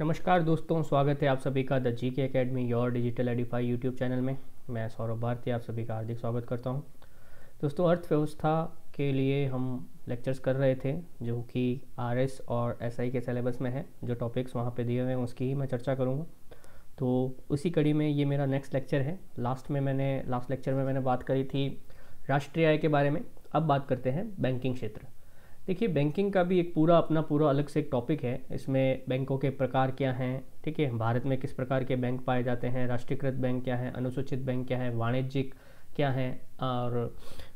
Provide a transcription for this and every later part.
नमस्कार दोस्तों स्वागत है आप सभी का the G K academy your digital edify YouTube channel में मैं सौरभ भारती आप सभी का हार्दिक स्वागत करता हूं दोस्तों अर्थव्यवस्था के लिए हम लेक्चर्स कर रहे थे जो कि आर एस और एस आई के सिलेबस में है जो टॉपिक्स वहाँ पर दिए हुए हैं उसकी ही मैं चर्चा करूँगा तो उसी कड़ी में ये मेरा नेक्स्ट लेक्चर है लास्ट में मैंने लास्ट लेक्चर में मैंने बात करी थी राष्ट्रीय आय के बारे में अब बात करते हैं बैंकिंग क्षेत्र देखिए बैंकिंग का भी एक पूरा अपना पूरा अलग से एक टॉपिक है इसमें बैंकों के प्रकार क्या हैं ठीक है भारत में किस प्रकार के बैंक पाए जाते हैं राष्ट्रीयकृत बैंक क्या है अनुसूचित बैंक क्या है वाणिज्यिक क्या है और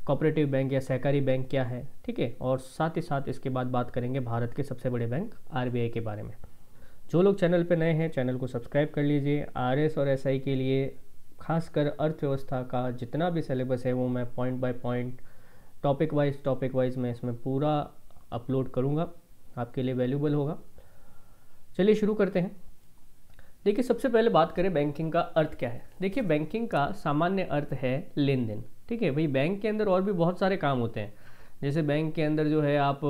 कॉपरेटिव बैंक या सहकारी बैंक क्या है ठीक है और साथ ही साथ इसके बाद बात करेंगे भारत के सबसे बड़े बैंक आर के बारे में जो लोग चैनल पर नए हैं चैनल को सब्सक्राइब कर लीजिए आर और एस के लिए खासकर अर्थव्यवस्था का जितना भी सिलेबस है वो मैं point by point topic wise topic wise मैं इसमें पूरा अपलोड करूँगा आपके लिए वैल्यूबल होगा चलिए शुरू करते हैं देखिए सबसे पहले बात करें बैंकिंग का अर्थ क्या है देखिए बैंकिंग का सामान्य अर्थ है लेन देन ठीक है भाई बैंक के अंदर और भी बहुत सारे काम होते हैं जैसे बैंक के अंदर जो है आप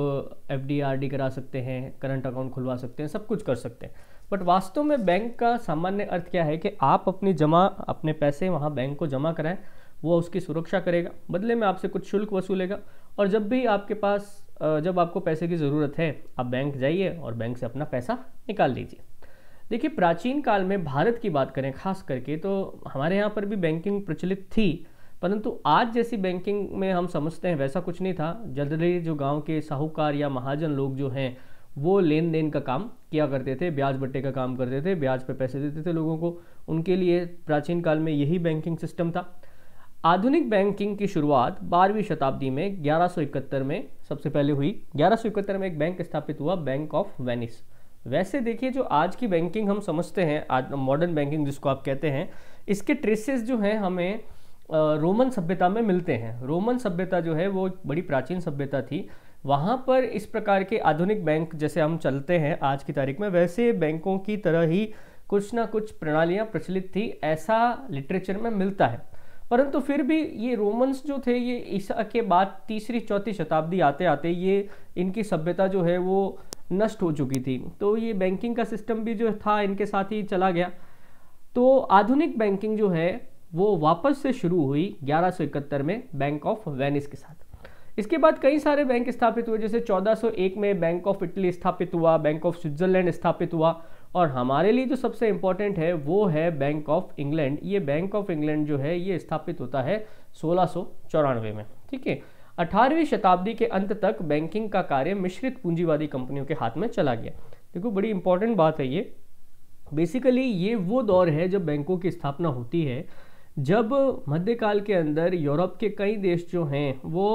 एफ डी आर डी करा सकते हैं करंट अकाउंट खुलवा सकते हैं सब कुछ कर सकते हैं बट वास्तव में बैंक का सामान्य अर्थ क्या है कि आप अपनी जमा अपने पैसे वहाँ बैंक को जमा कराएं वो उसकी सुरक्षा करेगा बदले में आपसे कुछ शुल्क वसूलेगा और जब भी आपके पास जब आपको पैसे की ज़रूरत है आप बैंक जाइए और बैंक से अपना पैसा निकाल लीजिए देखिए प्राचीन काल में भारत की बात करें खास करके तो हमारे यहाँ पर भी बैंकिंग प्रचलित थी परंतु आज जैसी बैंकिंग में हम समझते हैं वैसा कुछ नहीं था जल्दी जो गांव के साहूकार या महाजन लोग जो हैं वो लेन देन का काम किया करते थे ब्याज बट्टे का काम करते थे ब्याज पे पैसे देते थे लोगों को उनके लिए प्राचीन काल में यही बैंकिंग सिस्टम था आधुनिक बैंकिंग की शुरुआत 12वीं शताब्दी में 1171 में सबसे पहले हुई 1171 में एक बैंक स्थापित हुआ बैंक ऑफ वेनिस वैसे देखिए जो आज की बैंकिंग हम समझते हैं आज मॉडर्न बैंकिंग जिसको आप कहते हैं इसके ट्रेसेस जो हैं हमें रोमन सभ्यता में मिलते हैं रोमन सभ्यता जो है वो बड़ी प्राचीन सभ्यता थी वहाँ पर इस प्रकार के आधुनिक बैंक जैसे हम चलते हैं आज की तारीख में वैसे बैंकों की तरह ही कुछ ना कुछ प्रणालियाँ प्रचलित थी ऐसा लिटरेचर में मिलता है परंतु फिर भी ये रोमन्स जो थे ये ईसा के बाद तीसरी चौथी शताब्दी आते आते ये इनकी सभ्यता जो है वो नष्ट हो चुकी थी तो ये बैंकिंग का सिस्टम भी जो था इनके साथ ही चला गया तो आधुनिक बैंकिंग जो है वो वापस से शुरू हुई ग्यारह में बैंक ऑफ वेनिस के साथ इसके बाद कई सारे बैंक स्थापित हुए जैसे 1401 में बैंक ऑफ इटली स्थापित हुआ बैंक ऑफ स्विट्जरलैंड स्थापित हुआ और हमारे लिए जो सबसे इंपॉर्टेंट है वो है बैंक ऑफ इंग्लैंड ये बैंक ऑफ इंग्लैंड जो है ये स्थापित होता है सोलह में ठीक है अठारहवीं शताब्दी के अंत तक बैंकिंग का कार्य मिश्रित पूंजीवादी कंपनियों के हाथ में चला गया देखो बड़ी इंपॉर्टेंट बात है ये बेसिकली ये वो दौर है जब बैंकों की स्थापना होती है जब मध्यकाल के अंदर यूरोप के कई देश जो हैं वो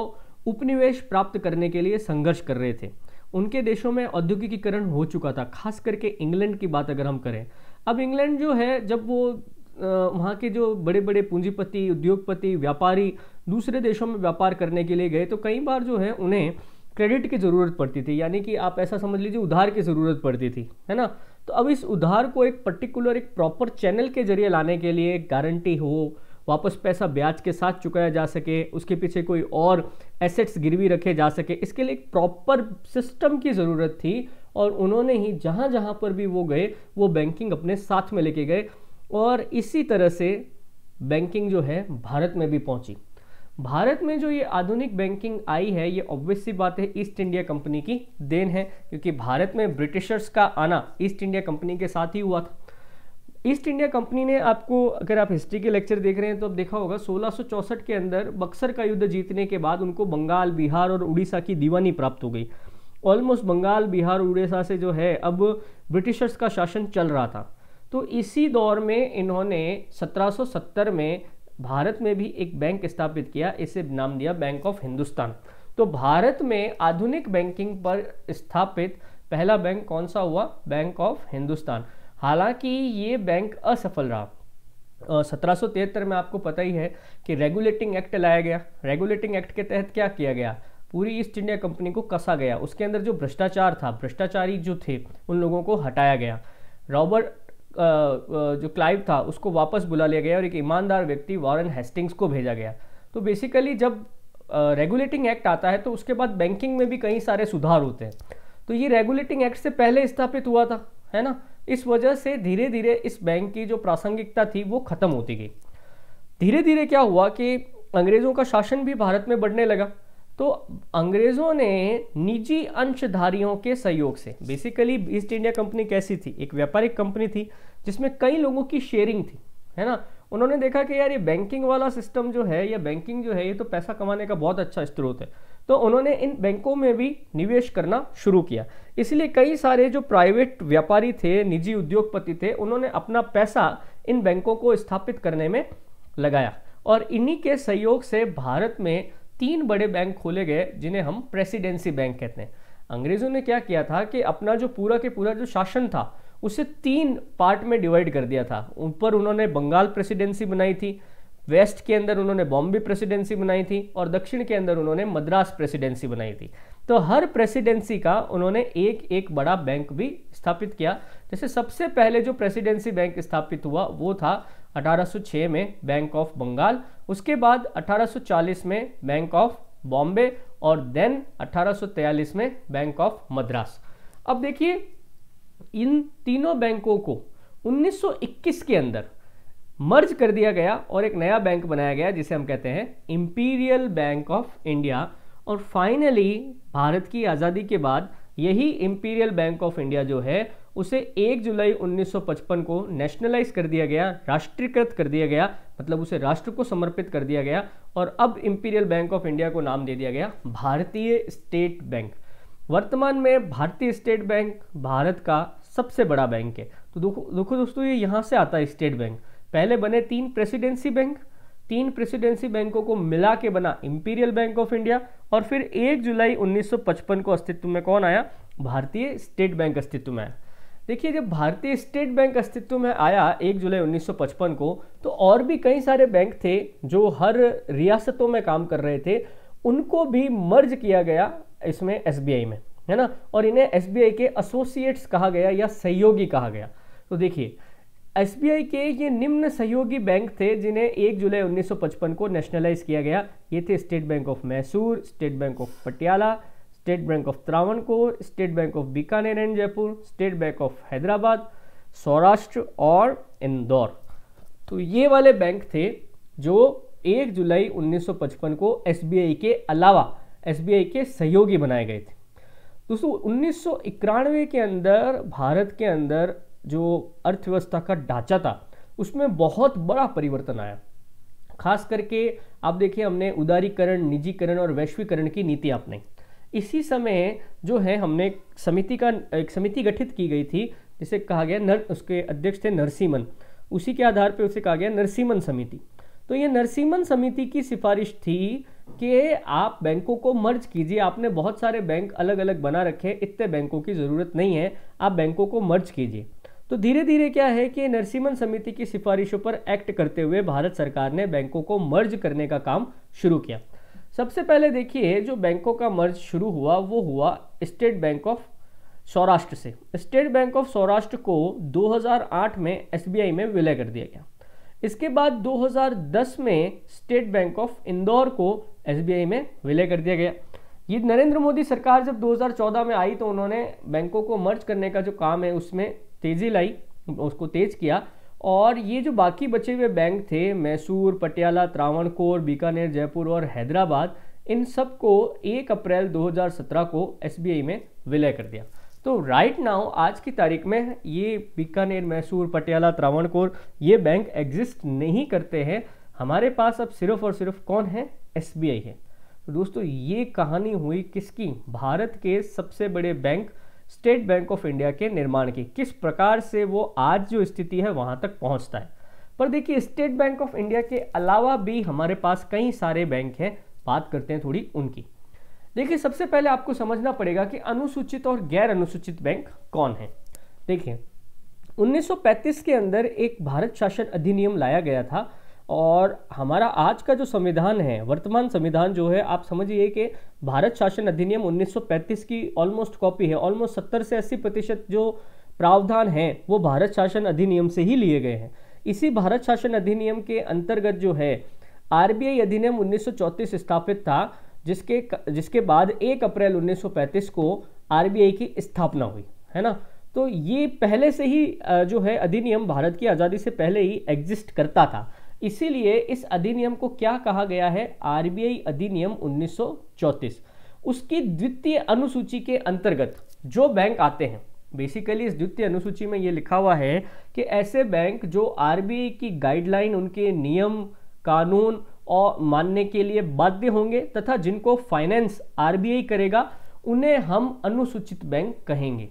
उपनिवेश प्राप्त करने के लिए संघर्ष कर रहे थे उनके देशों में औद्योगिकीकरण हो चुका था खास करके इंग्लैंड की बात अगर हम करें अब इंग्लैंड जो है जब वो वहाँ के जो बड़े बड़े पूंजीपति उद्योगपति व्यापारी दूसरे देशों में व्यापार करने के लिए गए तो कई बार जो है उन्हें क्रेडिट की ज़रूरत पड़ती थी यानी कि आप ऐसा समझ लीजिए उधार की ज़रूरत पड़ती थी है ना तो अब इस उधार को एक पर्टिकुलर एक प्रॉपर चैनल के जरिए लाने के लिए गारंटी हो वापस पैसा ब्याज के साथ चुकाया जा सके उसके पीछे कोई और एसेट्स गिरवी रखे जा सके इसके लिए एक प्रॉपर सिस्टम की ज़रूरत थी और उन्होंने ही जहाँ जहाँ पर भी वो गए वो बैंकिंग अपने साथ में लेके गए और इसी तरह से बैंकिंग जो है भारत में भी पहुँची भारत में जो ये आधुनिक बैंकिंग आई है ये ऑब्वियस सी बात है ईस्ट इंडिया कंपनी की देन है क्योंकि भारत में ब्रिटिशर्स का आना ईस्ट इंडिया कंपनी के साथ ही हुआ था ईस्ट इंडिया कंपनी ने आपको अगर आप हिस्ट्री के लेक्चर देख रहे हैं तो आप देखा होगा सोलह के अंदर बक्सर का युद्ध जीतने के बाद उनको बंगाल बिहार और उड़ीसा की दीवानी प्राप्त हो गई ऑलमोस्ट बंगाल बिहार उड़ीसा से जो है अब ब्रिटिशर्स का शासन चल रहा था तो इसी दौर में इन्होंने 1770 में भारत में भी एक बैंक स्थापित किया इसे नाम दिया बैंक ऑफ हिंदुस्तान तो भारत में आधुनिक बैंकिंग पर स्थापित पहला बैंक कौन सा हुआ बैंक ऑफ हिंदुस्तान हालांकि ये बैंक असफल रहा सत्रह में आपको पता ही है कि रेगुलेटिंग एक्ट लाया गया रेगुलेटिंग एक्ट के तहत क्या किया गया पूरी ईस्ट इंडिया कंपनी को कसा गया उसके अंदर जो भ्रष्टाचार था भ्रष्टाचारी जो थे उन लोगों को हटाया गया रॉबर्ट जो क्लाइव था उसको वापस बुला लिया गया और एक ईमानदार व्यक्ति वॉरन हेस्टिंग्स को भेजा गया तो बेसिकली जब रेगुलेटिंग एक्ट आता है तो उसके बाद बैंकिंग में भी कई सारे सुधार होते हैं तो ये रेगुलेटिंग एक्ट से पहले स्थापित हुआ था है ना इस वजह से धीरे धीरे इस बैंक की जो प्रासंगिकता थी वो ख़त्म होती गई धीरे धीरे क्या हुआ कि अंग्रेज़ों का शासन भी भारत में बढ़ने लगा तो अंग्रेज़ों ने निजी अंशधारियों के सहयोग से बेसिकली ईस्ट इंडिया कंपनी कैसी थी एक व्यापारिक कंपनी थी जिसमें कई लोगों की शेयरिंग थी है ना उन्होंने देखा कि यार ये बैंकिंग वाला सिस्टम जो है या बैंकिंग जो है ये तो पैसा कमाने का बहुत अच्छा स्त्रोत है तो उन्होंने इन बैंकों में भी निवेश करना शुरू किया इसलिए कई सारे जो प्राइवेट व्यापारी थे निजी उद्योगपति थे उन्होंने अपना पैसा इन बैंकों को स्थापित करने में लगाया और इन्हीं के सहयोग से भारत में तीन बड़े बैंक खोले गए जिन्हें हम प्रेसिडेंसी बैंक कहते हैं अंग्रेजों ने क्या किया था कि अपना जो पूरा के पूरा जो शासन था उसे तीन पार्ट में डिवाइड कर दिया था ऊपर उन्होंने बंगाल प्रेसिडेंसी बनाई थी वेस्ट के अंदर उन्होंने बॉम्बे प्रेसिडेंसी बनाई थी और दक्षिण के अंदर उन्होंने मद्रास प्रेसिडेंसी बनाई थी तो हर प्रेसिडेंसी का उन्होंने एक एक बड़ा बैंक भी स्थापित किया जैसे सबसे पहले जो प्रेसिडेंसी बैंक स्थापित हुआ वो था 1806 में बैंक ऑफ बंगाल उसके बाद 1840 में बैंक ऑफ बॉम्बे और देन 1843 में बैंक ऑफ मद्रास अब देखिए इन तीनों बैंकों को 1921 के अंदर मर्ज कर दिया गया और एक नया बैंक बनाया गया जिसे हम कहते हैं इम्पीरियल बैंक ऑफ इंडिया और फाइनली भारत की आज़ादी के बाद यही इम्पीरियल बैंक ऑफ इंडिया जो है उसे 1 जुलाई 1955 को नेशनलाइज कर दिया गया राष्ट्रीयकृत कर दिया गया मतलब उसे राष्ट्र को समर्पित कर दिया गया और अब इम्पीरियल बैंक ऑफ इंडिया को नाम दे दिया गया भारतीय स्टेट बैंक वर्तमान में भारतीय स्टेट बैंक भारत का सबसे बड़ा बैंक है तो देखो दोस्तों ये यहाँ से आता है स्टेट बैंक पहले बने तीन प्रेसिडेंसी बैंक तीन प्रेसिडेंसी बैंकों को मिला के बना इंपीरियल बैंक ऑफ इंडिया और फिर 1 जुलाई 1955 को अस्तित्व में कौन आया भारतीय स्टेट बैंक अस्तित्व में आया देखिए जब भारतीय स्टेट बैंक अस्तित्व में आया 1 जुलाई 1955 को तो और भी कई सारे बैंक थे जो हर रियासतों में काम कर रहे थे उनको भी मर्ज किया गया इसमें एस में है ना और इन्हें एस के एसोसिएट्स कहा गया या सहयोगी कहा गया तो देखिए एस के ये निम्न सहयोगी बैंक थे जिन्हें 1 जुलाई 1955 को नेशनलाइज किया गया ये थे state bank of Mysore state bank of Patiala state bank of Travancore state bank of Bikaner and Jaipur state bank of Hyderabad Saurashtra और इंदौर तो ये वाले बैंक थे जो 1 जुलाई 1955 को एस के अलावा एस के सहयोगी बनाए गए थे दोस्तों उन्नीस के अंदर भारत के अंदर जो अर्थव्यवस्था का ढांचा था उसमें बहुत बड़ा परिवर्तन आया खास करके आप देखिए हमने उदारीकरण निजीकरण और वैश्वीकरण की नीति अपनाई इसी समय जो है हमने समिति का एक समिति गठित की गई थी जिसे कहा गया नर उसके अध्यक्ष थे नरसीमन उसी के आधार पर उसे कहा गया नरसीमन समिति तो ये नरसीमन समिति की सिफारिश थी कि आप बैंकों को मर्ज कीजिए आपने बहुत सारे बैंक अलग अलग बना रखे इतने बैंकों की ज़रूरत नहीं है आप बैंकों को मर्ज कीजिए तो धीरे धीरे क्या है कि नरसिम्हन समिति की सिफारिशों पर एक्ट करते हुए भारत सरकार ने बैंकों को मर्ज करने का काम शुरू किया सबसे पहले देखिए जो बैंकों का मर्ज शुरू हुआ वो हुआ स्टेट बैंक ऑफ सौराष्ट्र से स्टेट बैंक ऑफ सौराष्ट्र को 2008 में एस में विलय कर दिया गया इसके बाद 2010 में स्टेट बैंक ऑफ इंदौर को एस में विलय कर दिया गया ये नरेंद्र मोदी सरकार जब 2014 में आई तो उन्होंने बैंकों को मर्ज करने का जो काम है उसमें तेज़ी लाई उसको तेज़ किया और ये जो बाकी बचे हुए बैंक थे मैसूर पटियाला त्रावणकोर बीकानेर जयपुर और हैदराबाद इन सब को एक अप्रैल 2017 को एसबीआई में विलय कर दिया तो राइट right नाउ आज की तारीख में ये बीकानेर मैसूर पटियाला त्रावणकोर ये बैंक एग्जिस्ट नहीं करते हैं हमारे पास अब सिर्फ और सिर्फ कौन है एसबीआई है तो दोस्तों ये कहानी हुई किसकी भारत के सबसे बड़े bank state bank of India के निर्माण की किस प्रकार से वो आज जो स्थिति है वहाँ तक पहुँचता है पर देखिए स्टेट बैंक ऑफ इंडिया के अलावा भी हमारे पास कई सारे बैंक हैं बात करते हैं थोड़ी उनकी देखिए सबसे पहले आपको समझना पड़ेगा कि अनुसूचित और गैर अनुसूचित बैंक कौन है देखिए 1935 के अंदर एक भारत शासन अधिनियम लाया गया था और हमारा आज का जो संविधान है वर्तमान संविधान जो है आप समझिए कि भारत शासन अधिनियम 1935 की ऑलमोस्ट कॉपी है ऑलमोस्ट 70 से 80 प्रतिशत जो प्रावधान हैं वो भारत शासन अधिनियम से ही लिए गए हैं इसी भारत शासन अधिनियम के अंतर्गत जो है आर अधिनियम उन्नीस स्थापित था जिसके जिसके बाद एक अप्रैल उन्नीस को आर की स्थापना हुई है ना तो ये पहले से ही जो है अधिनियम भारत की आज़ादी से पहले ही एग्जिस्ट करता था इसीलिए इस अधिनियम को क्या कहा गया है आरबीआई अधिनियम 1934 उसकी द्वितीय अनुसूची के अंतर्गत जो बैंक आते हैं बेसिकली इस द्वितीय अनुसूची में ये लिखा हुआ है कि ऐसे बैंक जो आरबीआई की गाइडलाइन उनके नियम कानून और मानने के लिए बाध्य होंगे तथा जिनको फाइनेंस आरबीआई करेगा उन्हें हम अनुसूचित बैंक कहेंगे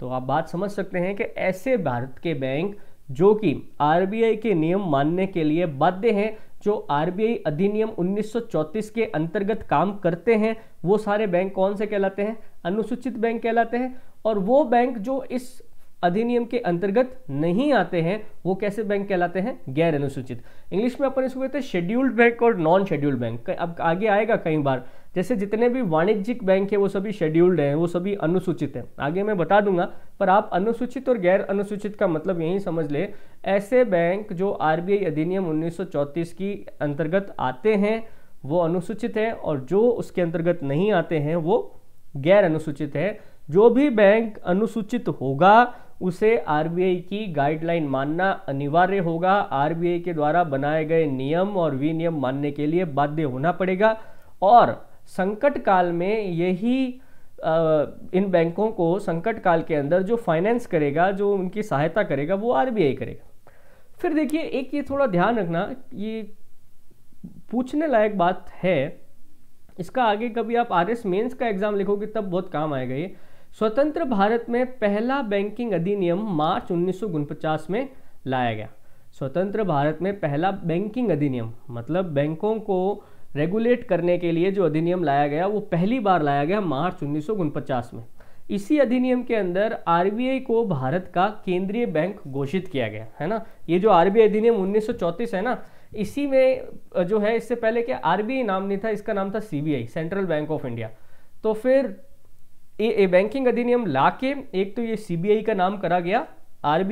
तो आप बात समझ सकते हैं कि ऐसे भारत के बैंक जो कि आरबीआई के नियम मानने के लिए बाध्य हैं जो आरबीआई अधिनियम 1934 के अंतर्गत काम करते हैं वो सारे बैंक कौन से कहलाते हैं अनुसूचित बैंक कहलाते हैं और वो बैंक जो इस अधिनियम के अंतर्गत नहीं आते हैं वो कैसे बैंक कहलाते हैं गैर अनुसूचित इंग्लिश में अपन इसको कहते हैं शेड्यूल्ड बैंक और नॉन शेड्यूल्ड बैंक अब आगे आएगा कई बार जैसे जितने भी वाणिज्यिक बैंक है वो सभी शेड्यूल्ड हैं वो सभी अनुसूचित हैं आगे मैं बता दूंगा पर आप अनुसूचित और गैर अनुसूचित का मतलब यही समझ ले ऐसे बैंक जो आरबीआई अधिनियम 1934 की अंतर्गत आते हैं वो अनुसूचित हैं और जो उसके अंतर्गत नहीं आते हैं वो गैर अनुसूचित है जो भी बैंक अनुसूचित होगा उसे आर की गाइडलाइन मानना अनिवार्य होगा आर के द्वारा बनाए गए नियम और विनियम मानने के लिए बाध्य होना पड़ेगा और संकट काल में यही इन बैंकों को संकट काल के अंदर जो फाइनेंस करेगा जो उनकी सहायता करेगा वो आर करेगा फिर देखिए एक ये थोड़ा ध्यान रखना ये पूछने लायक बात है इसका आगे कभी आप आर एस मेन्स का एग्जाम लिखोगे तब बहुत काम आएगा ये स्वतंत्र भारत में पहला बैंकिंग अधिनियम मार्च उन्नीस में लाया गया स्वतंत्र भारत में पहला बैंकिंग अधिनियम मतलब बैंकों को रेगुलेट करने के लिए जो अधिनियम लाया गया वो पहली बार लाया गया मार्च उन्नीस में इसी अधिनियम के अंदर आर को भारत का केंद्रीय बैंक घोषित किया गया है ना ये जो आर अधिनियम उन्नीस है ना इसी में जो है इससे पहले क्या आर नाम नहीं था इसका नाम था C central bank of India तो फिर ये बैंकिंग अधिनियम ला के एक तो ये सी का नाम करा गया आर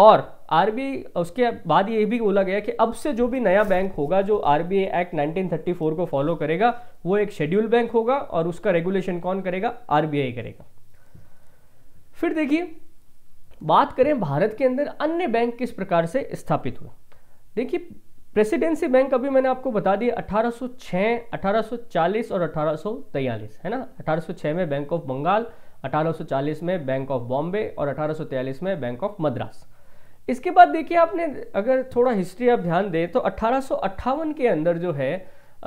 और आरबीआई उसके बाद ये भी बोला गया कि अब से जो भी नया बैंक होगा जो आरबीआई एक्ट 1934 को फॉलो करेगा वो एक शेड्यूल बैंक होगा और उसका रेगुलेशन कौन करेगा आरबीआई करेगा फिर देखिए बात करें भारत के अंदर अन्य बैंक किस प्रकार से स्थापित हुए देखिए प्रेसिडेंसी बैंक अभी मैंने आपको बता दिया 1806, 1840 और 1843 है ना 1806 में बैंक ऑफ बंगाल 1840 में बैंक ऑफ बॉम्बे और 1843 में बैंक ऑफ मद्रास इसके बाद देखिए आपने अगर थोड़ा हिस्ट्री आप ध्यान दें तो अठारह के अंदर जो है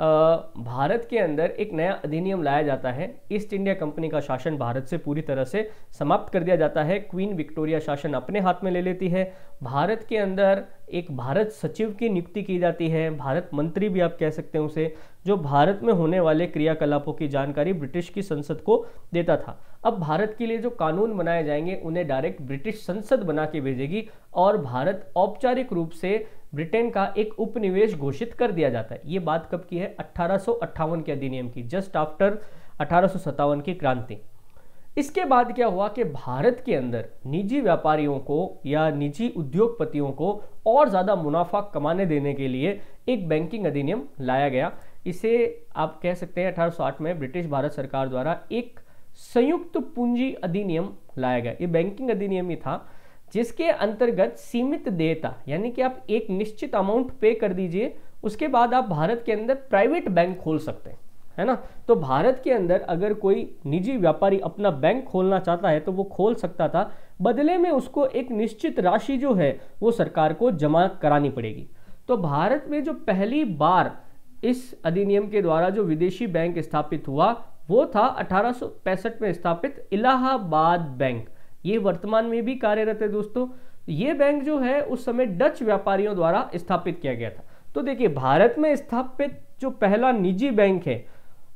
भारत के अंदर एक नया अधिनियम लाया जाता है ईस्ट इंडिया कंपनी का शासन भारत से पूरी तरह से समाप्त कर दिया जाता है क्वीन विक्टोरिया शासन अपने हाथ में ले लेती है भारत के अंदर एक भारत सचिव की नियुक्ति की जाती है भारत मंत्री भी आप कह सकते हैं उसे जो भारत में होने वाले क्रियाकलापों की जानकारी ब्रिटिश की संसद को देता था अब भारत के लिए जो कानून बनाए जाएंगे उन्हें डायरेक्ट ब्रिटिश संसद बना के भेजेगी और भारत औपचारिक रूप से ब्रिटेन का एक उपनिवेश घोषित कर दिया जाता है ये बात कब की है अट्ठारह के अधिनियम की जस्ट आफ्टर अठारह की क्रांति इसके बाद क्या हुआ कि भारत के अंदर निजी व्यापारियों को या निजी उद्योगपतियों को और ज़्यादा मुनाफा कमाने देने के लिए एक बैंकिंग अधिनियम लाया गया इसे आप कह सकते हैं 1808 में ब्रिटिश भारत सरकार द्वारा एक संयुक्त पूंजी अधिनियम लाया गया ये बैंकिंग अधिनियम ही था जिसके अंतर्गत सीमित देयता यानी कि आप एक निश्चित अमाउंट पे कर दीजिए उसके बाद आप भारत के अंदर प्राइवेट बैंक खोल सकते हैं है ना तो भारत के अंदर अगर कोई निजी व्यापारी अपना बैंक खोलना चाहता है तो वो खोल सकता था बदले में उसको एक निश्चित राशि जो है वो सरकार को जमा करानी पड़ेगी तो भारत में जो पहली बार इस अधिनियम के द्वारा जो विदेशी बैंक स्थापित हुआ वो था अठारह में स्थापित इलाहाबाद बैंक ये वर्तमान में भी कार्यरत है दोस्तों तो ये बैंक जो है उस समय डच व्यापारियों द्वारा स्थापित किया गया था तो देखिए भारत में स्थापित जो पहला निजी बैंक है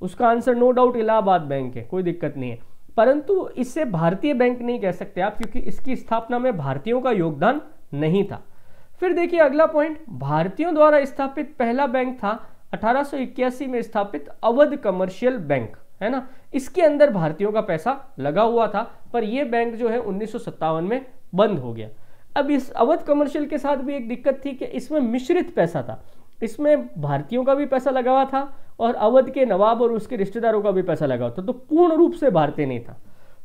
उसका answer no doubt Allahabad bank है कोई दिक्कत नहीं है परंतु इससे भारतीय बैंक नहीं कह सकते आप क्योंकि इसकी स्थापना में भारतीयों का योगदान नहीं था फिर देखिए अगला पॉइंट भारतीयों द्वारा स्थापित पहला बैंक था अठारह में स्थापित अवध कमर्शियल बैंक है ना इसके अंदर भारतीयों का पैसा लगा हुआ था पर यह बैंक जो है उन्नीस में बंद हो गया अब इस अवध कमर्शियल के साथ भी एक दिक्कत थी कि इसमें मिश्रित पैसा था इसमें भारतीयों का भी पैसा लगा हुआ था और अवध के नवाब और उसके रिश्तेदारों का भी पैसा लगा हुआ था तो पूर्ण रूप से भारतीय नहीं था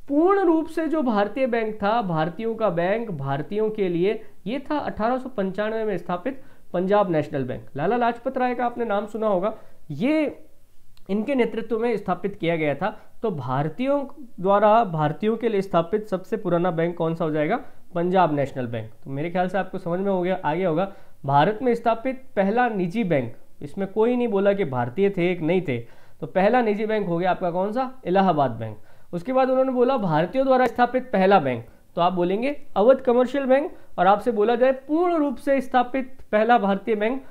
पूर्ण रूप से जो भारतीय बैंक था भारतीयों का बैंक भारतीयों के लिए ये था अठारह में स्थापित पंजाब नेशनल बैंक लाला लाजपत राय का आपने नाम सुना होगा ये इनके नेतृत्व में स्थापित किया गया था तो भारतीयों द्वारा भारतीयों के लिए स्थापित सबसे पुराना बैंक कौन सा हो जाएगा पंजाब नेशनल बैंक तो मेरे ख्याल से आपको समझ में हो गया आगे होगा भारत में स्थापित पहला निजी बैंक इसमें कोई नहीं बोला कि भारतीय थे एक नहीं थे तो पहला निजी बैंक हो गया आपका कौन सा इलाहाबाद बैंक उसके बाद उन्होंने बोला भारतीयों द्वारा स्थापित पहला बैंक तो आप बोलेंगे अवध कमर्शियल बैंक और आपसे बोला जाए पूर्ण रूप से स्थापित पहला भारतीय बैंक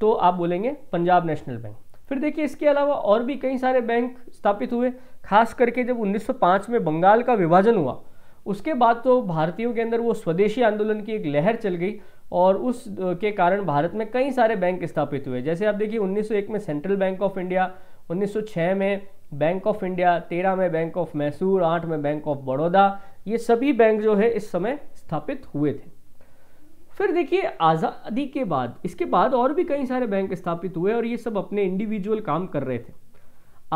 तो आप बोलेंगे पंजाब नेशनल बैंक फिर देखिए इसके अलावा और भी कई सारे बैंक स्थापित हुए खास करके जब 1905 में बंगाल का विभाजन हुआ उसके बाद तो भारतीयों के अंदर वो स्वदेशी आंदोलन की एक लहर चल गई और उस के कारण भारत में कई सारे बैंक स्थापित हुए जैसे आप देखिए 1901 में सेंट्रल बैंक ऑफ इंडिया 1906 में बैंक ऑफ इंडिया 13 में बैंक ऑफ मैसूर 8 में बैंक ऑफ बड़ौदा ये सभी बैंक जो है इस समय स्थापित हुए थे फिर देखिए आज़ादी के बाद इसके बाद और भी कई सारे बैंक स्थापित हुए और ये सब अपने इंडिविजुअल काम कर रहे थे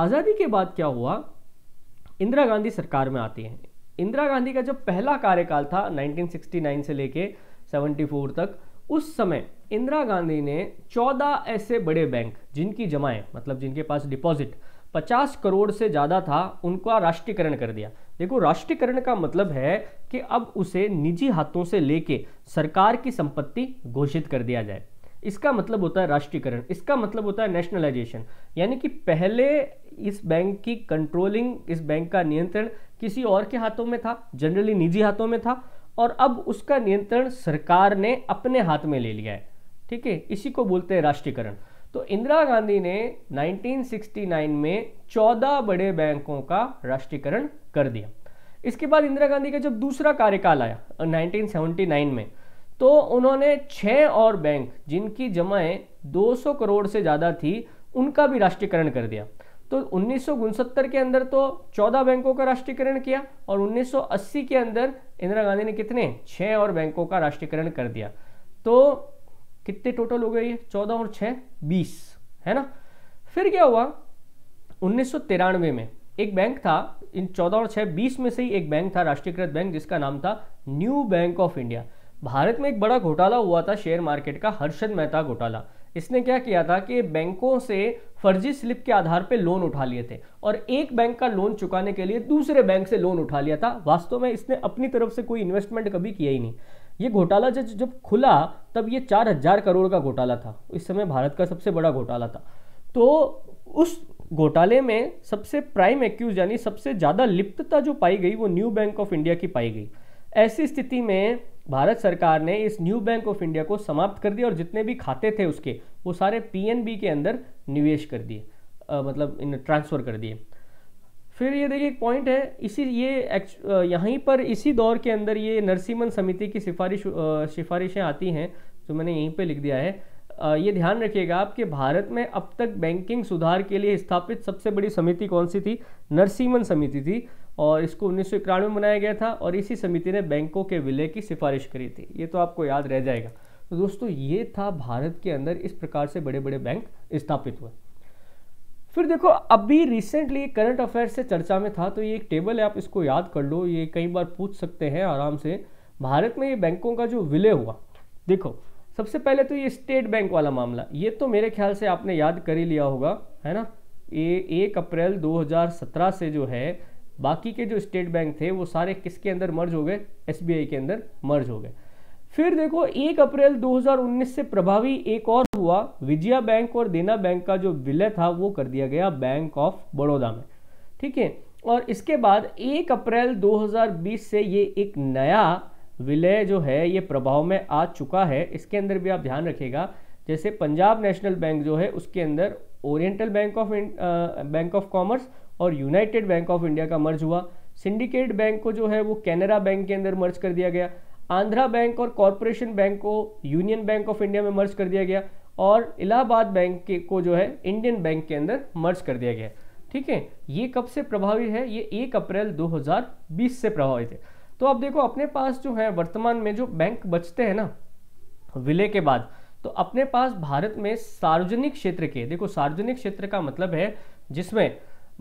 आज़ादी के बाद क्या हुआ इंदिरा गांधी सरकार में आती हैं इंदिरा गांधी का जब पहला कार्यकाल था 1969 से लेके 74 तक उस समय इंदिरा गांधी ने 14 ऐसे बड़े बैंक जिनकी जमाएं मतलब जिनके पास डिपॉजिट पचास करोड़ से ज़्यादा था उनका राष्ट्रीयकरण कर दिया देखो राष्ट्रीयकरण का मतलब है कि अब उसे निजी हाथों से लेके सरकार की संपत्ति घोषित कर दिया जाए इसका मतलब होता है राष्ट्रीयकरण इसका मतलब होता है नेशनलाइजेशन यानी कि पहले इस बैंक की कंट्रोलिंग इस बैंक का नियंत्रण किसी और के हाथों में था जनरली निजी हाथों में था और अब उसका नियंत्रण सरकार ने अपने हाथ में ले लिया है ठीक है इसी को बोलते हैं राष्ट्रीयकरण तो इंदिरा गांधी ने 1969 में 14 बड़े बैंकों का राष्ट्रीयकरण कर दिया इसके बाद इंदिरा गांधी का जब दूसरा कार्यकाल आया 1979 में तो उन्होंने छह और बैंक जिनकी जमाएं 200 करोड़ से ज़्यादा थी उनका भी राष्ट्रीयकरण कर दिया तो उन्नीस के अंदर तो 14 बैंकों का राष्ट्रीयकरण किया और 1980 के अंदर इंदिरा गांधी ने कितने छः और बैंकों का राष्ट्रीयकरण कर दिया तो कितने टोटल हो गए ये चौदह और छः बीस है ना फिर क्या हुआ उन्नीस में एक बैंक था इन चौदह और छः बीस में से ही एक बैंक था राष्ट्रीयकृत बैंक जिसका नाम था new bank of India Bharat में एक बड़ा घोटाला हुआ था शेयर मार्केट का हर्षद मेहता घोटाला इसने क्या किया था कि बैंकों से फर्जी स्लिप के आधार पर लोन उठा लिए थे और एक बैंक का लोन चुकाने के लिए दूसरे बैंक से लोन उठा लिया था वास्तव में इसने अपनी तरफ से कोई इन्वेस्टमेंट कभी किया ही नहीं ये घोटाला जब जब खुला तब ये चार हजार करोड़ का घोटाला था इस समय भारत का सबसे बड़ा घोटाला था तो उस घोटाले में सबसे प्राइम एक्यूज यानी सबसे ज़्यादा लिप्तता जो पाई गई वो न्यू बैंक ऑफ इंडिया की पाई गई ऐसी स्थिति में भारत सरकार ने इस न्यू बैंक ऑफ इंडिया को समाप्त कर दिया और जितने भी खाते थे उसके वो सारे पीएनबी के अंदर निवेश कर दिए मतलब इन ट्रांसफ़र कर दिए फिर ये देखिए एक पॉइंट है इसी ये यहीं पर इसी दौर के अंदर ये नरसिमन समिति की सिफारिश सिफारिशें आती हैं जो मैंने यहीं पे लिख दिया है ये ध्यान रखिएगा आप कि भारत में अब तक बैंकिंग सुधार के लिए स्थापित सबसे बड़ी समिति कौन सी थी नरसिमन समिति थी और इसको उन्नीस में बनाया गया था और इसी समिति ने बैंकों के विलय की सिफारिश करी थी ये तो आपको याद रह जाएगा तो दोस्तों ये था भारत के अंदर इस प्रकार से बड़े बड़े बैंक स्थापित हुए फिर देखो अभी रिसेंटली करंट अफेयर से चर्चा में था तो ये एक टेबल है आप इसको याद कर लो ये कई बार पूछ सकते हैं आराम से भारत में ये बैंकों का जो विलय हुआ देखो सबसे पहले तो ये स्टेट बैंक वाला मामला ये तो मेरे ख्याल से आपने याद कर ही लिया होगा है ना ये एक अप्रैल 2017 से जो है बाकी के जो स्टेट बैंक थे वो सारे किसके अंदर मर्ज हो गए एस के अंदर मर्ज हो गए फिर देखो एक अप्रैल 2019 से प्रभावी एक और हुआ विजया बैंक और देना बैंक का जो विलय था वो कर दिया गया बैंक ऑफ बड़ौदा में ठीक है और इसके बाद एक अप्रैल 2020 से ये एक नया विलय जो है ये प्रभाव में आ चुका है इसके अंदर भी आप ध्यान रखिएगा जैसे पंजाब नेशनल बैंक जो है उसके अंदर oriental bank of bank of commerce और यूनाइटेड बैंक ऑफ इंडिया का मर्ज हुआ सिंडिकेट बैंक को जो है वो कैनरा बैंक के अंदर मर्ज कर दिया गया आंध्रा बैंक और कॉरपोरेशन बैंक को यूनियन बैंक ऑफ इंडिया में मर्ज कर दिया गया और इलाहाबाद बैंक के को जो है इंडियन बैंक के अंदर मर्ज कर दिया गया ठीक है ये कब से प्रभावित है ये एक अप्रैल 2020 से प्रभावित है तो अब देखो अपने पास जो है वर्तमान में जो बैंक बचते हैं ना विलय के बाद तो अपने पास भारत में सार्वजनिक क्षेत्र के देखो सार्वजनिक क्षेत्र का मतलब है जिसमें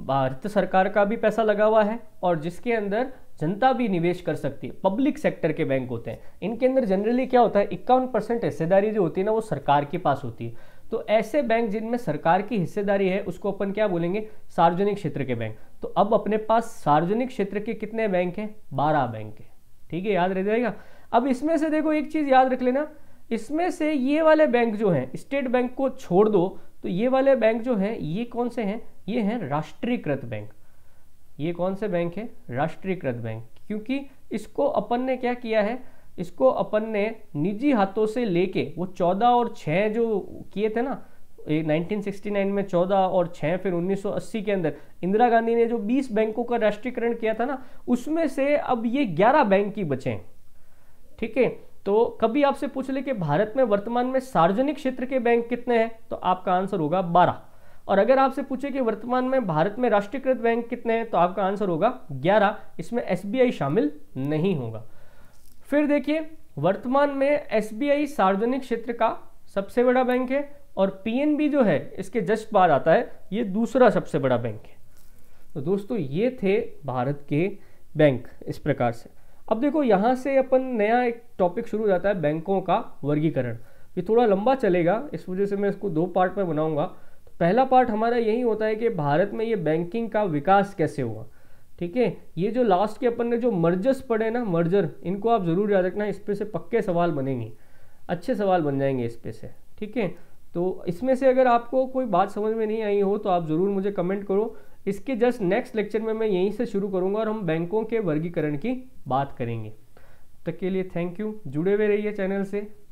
भारत सरकार का भी पैसा लगा हुआ है और जिसके अंदर जनता भी निवेश कर सकती है पब्लिक सेक्टर के बैंक होते हैं इनके अंदर जनरली क्या होता है इक्यावन परसेंट हिस्सेदारी जो होती है ना वो सरकार के पास होती है तो ऐसे बैंक जिनमें सरकार की हिस्सेदारी है उसको अपन क्या बोलेंगे सार्वजनिक क्षेत्र के बैंक तो अब अपने पास सार्वजनिक क्षेत्र के कितने बैंक हैं बारह बैंक है ठीक है याद रह जाएगा अब इसमें से देखो एक चीज़ याद रख लेना इसमें से ये वाले बैंक जो हैं स्टेट बैंक को छोड़ दो तो ये वाले बैंक जो हैं ये कौन से हैं ये हैं राष्ट्रीयकृत बैंक ये कौन से बैंक है राष्ट्रीयकृत बैंक क्योंकि इसको अपन ने क्या किया है इसको अपन ने निजी हाथों से लेके वो चौदह और छः जो किए थे ना 1969 में 14 और 6 फिर 1980 के अंदर इंदिरा गांधी ने जो 20 बैंकों का राष्ट्रीयकरण किया था ना उसमें से अब ये 11 बैंक ही बचे ठीक है तो कभी आपसे पूछ ले कि भारत में वर्तमान में सार्वजनिक क्षेत्र के बैंक कितने हैं तो आपका आंसर होगा बारह और अगर आपसे पूछे कि वर्तमान में भारत में राष्ट्रीयकृत बैंक कितने हैं तो आपका आंसर होगा 11 इसमें एस शामिल नहीं होगा फिर देखिए वर्तमान में एस सार्वजनिक क्षेत्र का सबसे बड़ा बैंक है और पी जो है इसके जस्ट बाद आता है ये दूसरा सबसे बड़ा बैंक है तो दोस्तों ये थे भारत के बैंक इस प्रकार से अब देखो यहाँ से अपन नया एक टॉपिक शुरू हो जाता है बैंकों का वर्गीकरण ये थोड़ा लंबा चलेगा इस वजह से मैं इसको दो पार्ट में बनाऊंगा पहला पार्ट हमारा यही होता है कि भारत में ये बैंकिंग का विकास कैसे हुआ ठीक है ये जो लास्ट के अपन ने जो मर्जर्स पढ़े ना मर्जर इनको आप ज़रूर याद रखना इस पर से पक्के सवाल बनेंगे अच्छे सवाल बन जाएंगे इस पर से ठीक है तो इसमें से अगर आपको कोई बात समझ में नहीं आई हो तो आप ज़रूर मुझे कमेंट करो इसके जस्ट नेक्स्ट लेक्चर में मैं यहीं से शुरू करूंगा और हम बैंकों के वर्गीकरण की बात करेंगे तक के लिए थैंक यू जुड़े हुए रहिए चैनल से